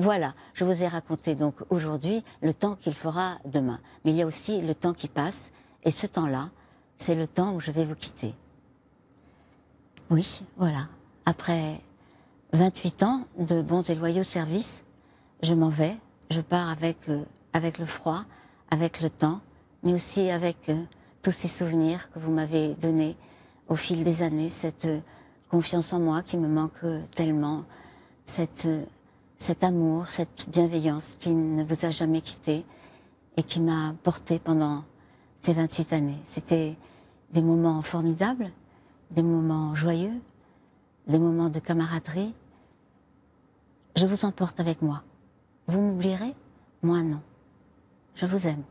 Voilà, je vous ai raconté donc aujourd'hui le temps qu'il fera demain. Mais il y a aussi le temps qui passe, et ce temps-là, c'est le temps où je vais vous quitter. Oui, voilà. Après 28 ans de bons et loyaux services, je m'en vais, je pars avec, euh, avec le froid, avec le temps, mais aussi avec euh, tous ces souvenirs que vous m'avez donnés au fil des années, cette euh, confiance en moi qui me manque tellement, cette cet amour, cette bienveillance qui ne vous a jamais quitté et qui m'a porté pendant ces 28 années. C'était des moments formidables, des moments joyeux, des moments de camaraderie. Je vous emporte avec moi. Vous m'oublierez Moi non. Je vous aime.